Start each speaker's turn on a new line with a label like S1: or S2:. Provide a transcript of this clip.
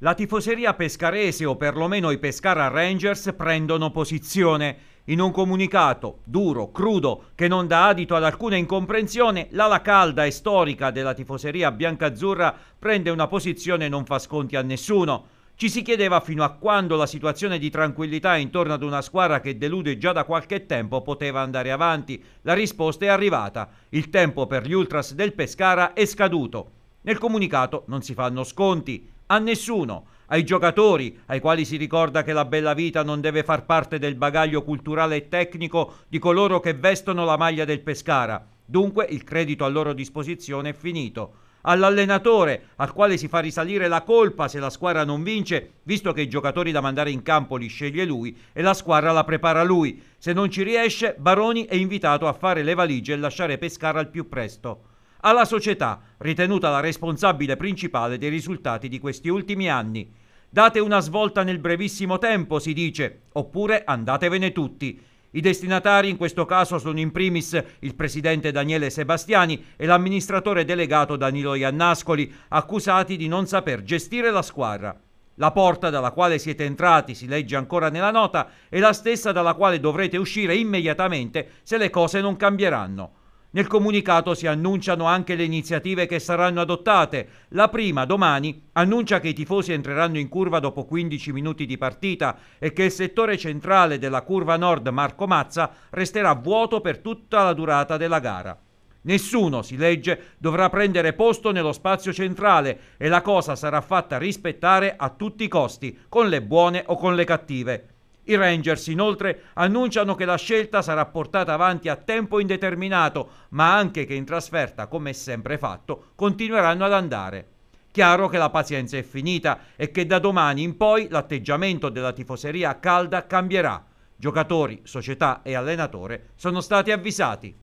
S1: La tifoseria pescarese o perlomeno i Pescara Rangers prendono posizione. In un comunicato duro, crudo, che non dà adito ad alcuna incomprensione, l'ala calda e storica della tifoseria biancazzurra prende una posizione e non fa sconti a nessuno. Ci si chiedeva fino a quando la situazione di tranquillità intorno ad una squadra che delude già da qualche tempo poteva andare avanti. La risposta è arrivata. Il tempo per gli ultras del Pescara è scaduto. Nel comunicato non si fanno sconti. A nessuno, ai giocatori, ai quali si ricorda che la bella vita non deve far parte del bagaglio culturale e tecnico di coloro che vestono la maglia del Pescara. Dunque il credito a loro disposizione è finito. All'allenatore, al quale si fa risalire la colpa se la squadra non vince, visto che i giocatori da mandare in campo li sceglie lui e la squadra la prepara lui. Se non ci riesce, Baroni è invitato a fare le valigie e lasciare Pescara al più presto alla società, ritenuta la responsabile principale dei risultati di questi ultimi anni. Date una svolta nel brevissimo tempo, si dice, oppure andatevene tutti. I destinatari in questo caso sono in primis il presidente Daniele Sebastiani e l'amministratore delegato Danilo Iannascoli, accusati di non saper gestire la squadra. La porta dalla quale siete entrati, si legge ancora nella nota, è la stessa dalla quale dovrete uscire immediatamente se le cose non cambieranno. Nel comunicato si annunciano anche le iniziative che saranno adottate. La prima, domani, annuncia che i tifosi entreranno in curva dopo 15 minuti di partita e che il settore centrale della curva nord Marco Mazza resterà vuoto per tutta la durata della gara. Nessuno, si legge, dovrà prendere posto nello spazio centrale e la cosa sarà fatta rispettare a tutti i costi, con le buone o con le cattive. I Rangers inoltre annunciano che la scelta sarà portata avanti a tempo indeterminato, ma anche che in trasferta, come sempre fatto, continueranno ad andare. Chiaro che la pazienza è finita e che da domani in poi l'atteggiamento della tifoseria calda cambierà. Giocatori, società e allenatore sono stati avvisati.